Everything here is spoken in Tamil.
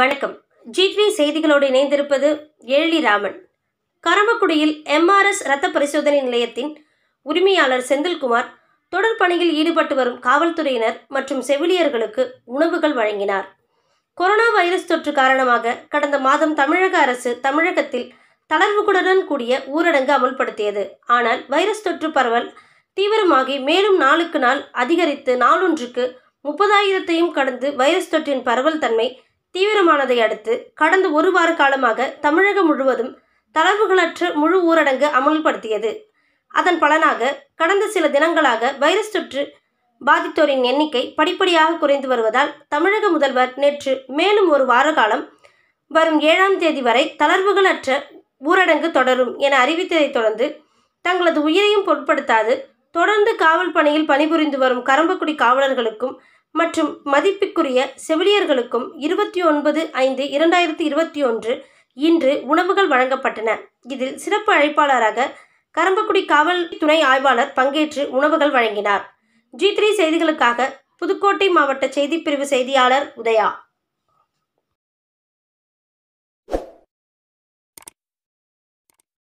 வணக்கம் ஜி செய்திகளோடு இணைந்திருப்பது ராமன் கரமக்குடியில் எம்ஆர்எஸ் இரத்த பரிசோதனை நிலையத்தின் உரிமையாளர் செந்தில்குமார் தொடர் பணியில் ஈடுபட்டு வரும் காவல்துறையினர் மற்றும் செவிலியர்களுக்கு உணவுகள் வழங்கினார் கொரோனா வைரஸ் தொற்று காரணமாக கடந்த மாதம் தமிழக அரசு தமிழகத்தில் தளர்வுகளுடன் கூடிய ஊரடங்கு அமல்படுத்தியது ஆனால் வைரஸ் தொற்று பரவல் தீவிரமாகி மேலும் நாளுக்கு நாள் அதிகரித்து நாளொன்றுக்கு முப்பதாயிரத்தையும் கடந்து வைரஸ் தொற்றின் பரவல் தன்மை தீவிரமானதை அடுத்து கடந்த ஒரு வார காலமாக தமிழகம் முழுவதும் தளர்வுகளற்ற முழு ஊரடங்கு அமல்படுத்தியது அதன் பலனாக கடந்த சில தினங்களாக வைரஸ் தொற்று பாதித்தோரின் எண்ணிக்கை படிப்படியாக குறைந்து வருவதால் தமிழக முதல்வர் நேற்று மேலும் ஒரு வார காலம் வரும் ஏழாம் தேதி வரை தளர்வுகளற்ற ஊரடங்கு தொடரும் என அறிவித்ததைத் தொடர்ந்து தங்களது உயிரையும் பொருட்படுத்தாது தொடர்ந்து காவல் பணியில் பணிபுரிந்து வரும் கரம்பக்குடி காவலர்களுக்கும் மற்றும் மதிப்பிற்குரிய செவிலியர்களுக்கும் இருபத்தி ஒன்பது ஐந்து இரண்டாயிரத்தி இருபத்தி ஒன்று இன்று உணவுகள் வழங்கப்பட்டன இதில் சிறப்பு அழைப்பாளராக கரம்பக்குடி காவல் துணை ஆய்வாளர் பங்கேற்று உணவுகள் வழங்கினார் ஜி த்ரீ செய்திகளுக்காக புதுக்கோட்டை மாவட்ட செய்திப்பிரிவு செய்தியாளர் உதயா